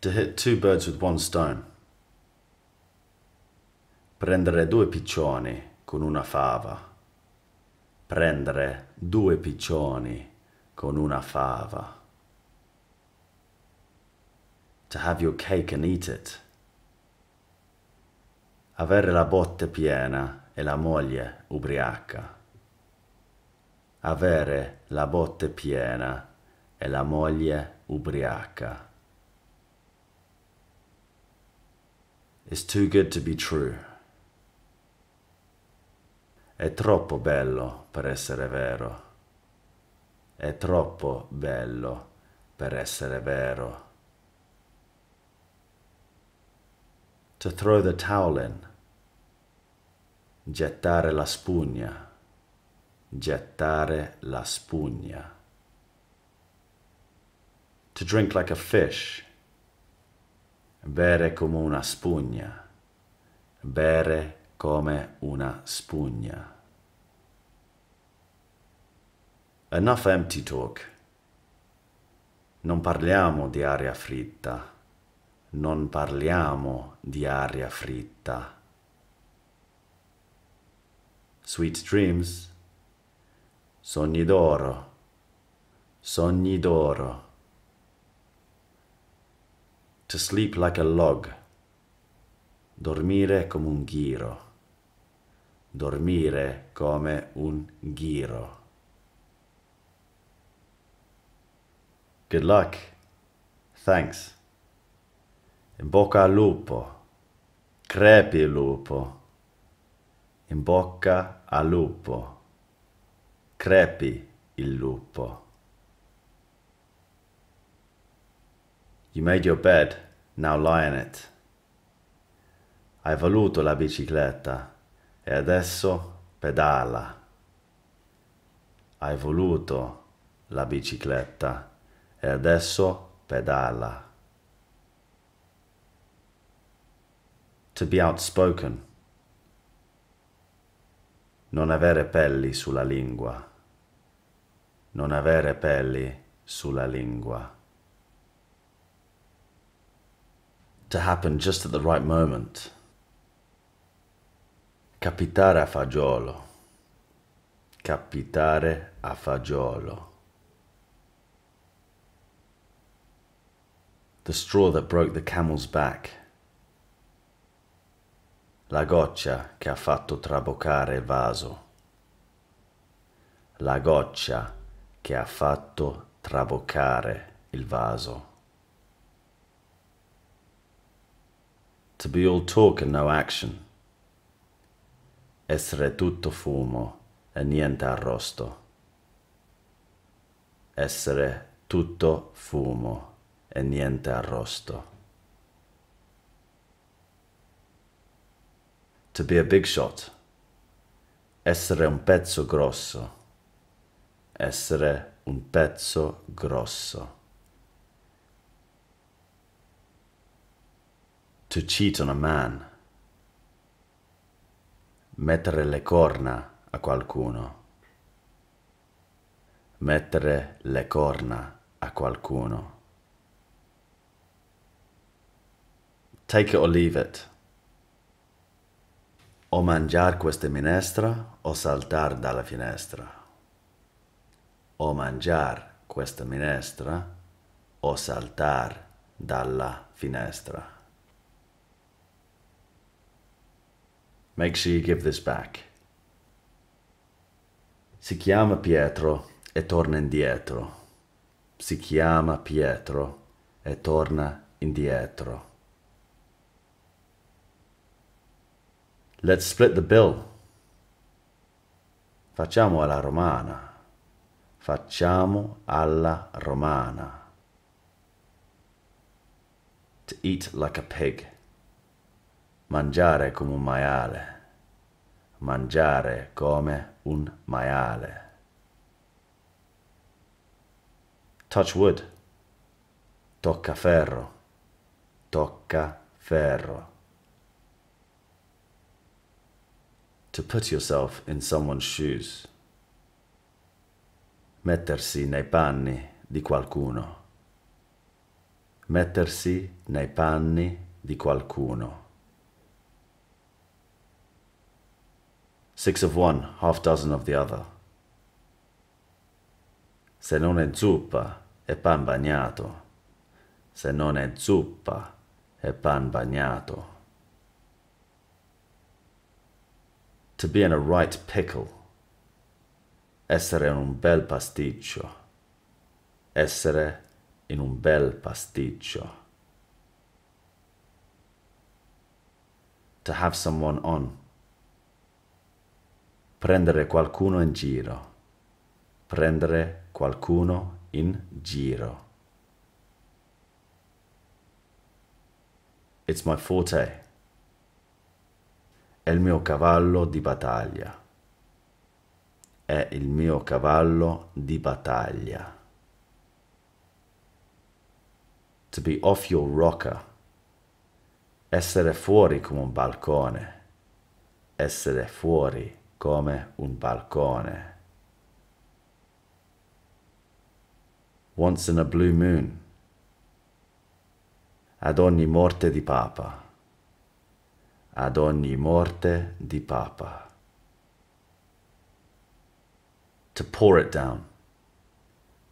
to hit two birds with one stone. Prendere due piccioni con una fava. Prendere due piccioni con una fava. To have your cake and eat it. Avere la botte piena e la moglie ubriaca. Avere la botte piena e la moglie ubriaca. is too good to be true. È troppo bello per essere vero. È troppo bello per essere vero. To throw the towel in. Gettare la spugna. Gettare la spugna. To drink like a fish bere come una spugna, bere come una spugna. Enough empty talk. Non parliamo di aria fritta, non parliamo di aria fritta. Sweet dreams, sogni d'oro, sogni d'oro. To sleep like a log. Dormire come un ghiro. Dormire come un ghiro. Good luck. Thanks. In bocca al lupo. Crepi il lupo. In bocca al lupo. Crepi il lupo. You made your bed, now lie in it. Hai voluto la bicicletta e adesso pedala. Hai voluto la bicicletta e adesso pedala. To be outspoken. Non avere pelli sulla lingua. Non avere pelli sulla lingua. to happen just at the right moment. Capitare a fagiolo. Capitare a fagiolo. The straw that broke the camel's back. La goccia che ha fatto traboccare il vaso. La goccia che ha fatto traboccare il vaso. to be all talk and no action, essere tutto fumo e niente arrosto, essere tutto fumo e niente arrosto. To be a big shot, essere un pezzo grosso, essere un pezzo grosso. to cheat on a man, mettere le corna a qualcuno, mettere le corna a qualcuno. Take it or leave it. O mangiar questa minestra o saltar dalla finestra. O mangiar questa minestra o saltar dalla finestra. Make sure you give this back. Si chiama Pietro e torna indietro. Si chiama Pietro e torna indietro. Let's split the bill. Facciamo alla romana. Facciamo alla romana. To eat like a pig mangiare come un maiale, mangiare come un maiale. Touch wood, tocca ferro, tocca ferro. To put yourself in someone's shoes. Mettersi nei panni di qualcuno. Mettersi nei panni di qualcuno. six of one, half dozen of the other. Se non è zuppa, è pan bagnato. Se non è zuppa, è pan bagnato. To be in a right pickle. Essere in un bel pasticcio. Essere in un bel pasticcio. To have someone on prendere qualcuno in giro, prendere qualcuno in giro. It's my forte. È il mio cavallo di battaglia. È il mio cavallo di battaglia. To be off your rocker. Essere fuori come un balcone. Essere fuori come un balcone. Once in a blue moon. Ad ogni morte di Papa. Ad ogni morte di Papa. To pour it down.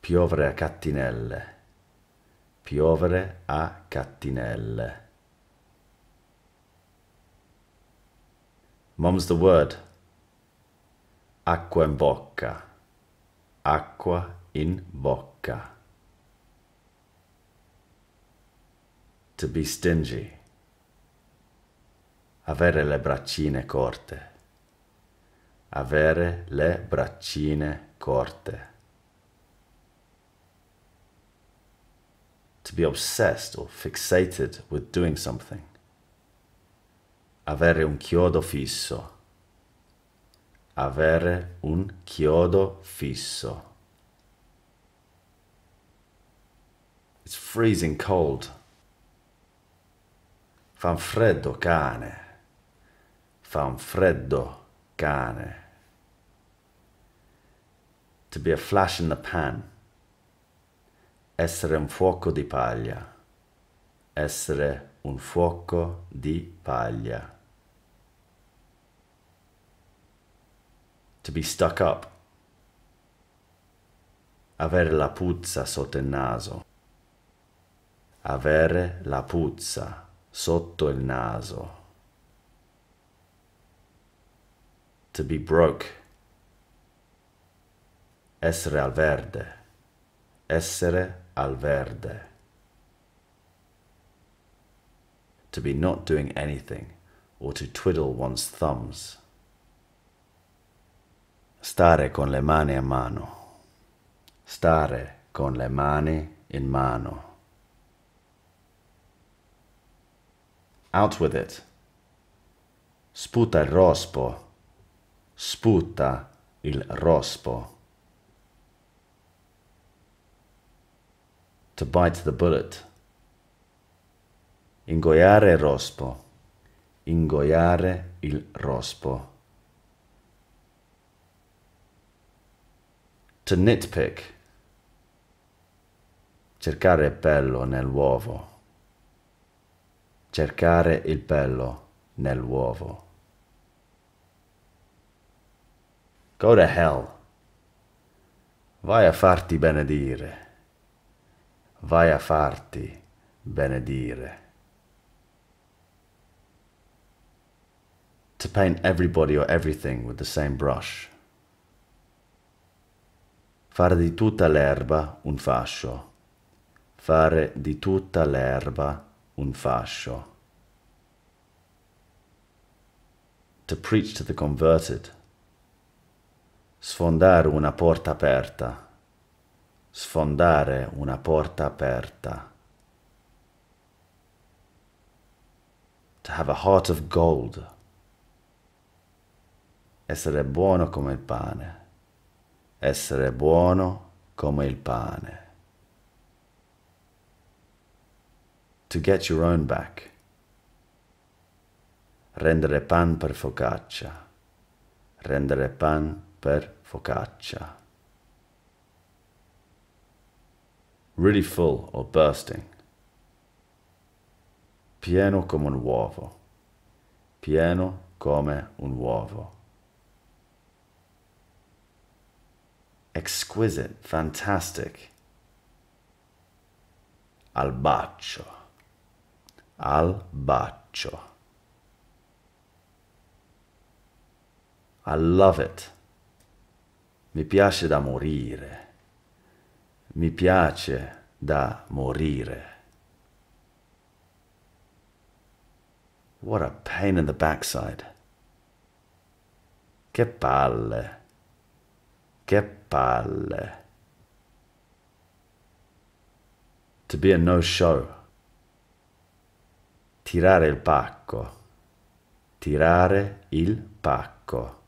Piovere a cattinelle. Piovere a cattinelle. Mum's the word acqua in bocca, acqua in bocca. To be stingy. Avere le braccine corte. Avere le braccine corte. To be obsessed or fixated with doing something. Avere un chiodo fisso avere un chiodo fisso. It's freezing cold. Fa un freddo cane. Fa un freddo cane. To be a flash in the pan. Essere un fuoco di paglia. Essere un fuoco di paglia. to be stuck up. Avere la puzza sotto il naso. Avere la puzza sotto il naso. To be broke. Essere al verde. Essere al verde. To be not doing anything or to twiddle one's thumbs. Stare con le mani a mano. Stare con le mani in mano. Out with it. Sputa il rospo. Sputa il rospo. To bite the bullet. Ingoiare il rospo. Ingoiare il rospo. to nitpick, cercare il bello nell'uovo, cercare il bello nell'uovo. Go to hell. Vai a farti benedire. Vai a farti benedire. To paint everybody or everything with the same brush fare di tutta l'erba un fascio, fare di tutta l'erba un fascio. To preach to the converted. Sfondare una porta aperta. Sfondare una porta aperta. To have a heart of gold. Essere buono come il pane essere buono come il pane. To get your own back. Rendere pan per focaccia. Rendere pan per focaccia. Really full or bursting. Pieno come un uovo. Pieno come un uovo. exquisite, fantastic. Al bacio, al bacio. I love it. Mi piace da morire. Mi piace da morire. What a pain in the backside. Che palle. Che palle. To be a no show. Tirare il pacco. Tirare il pacco.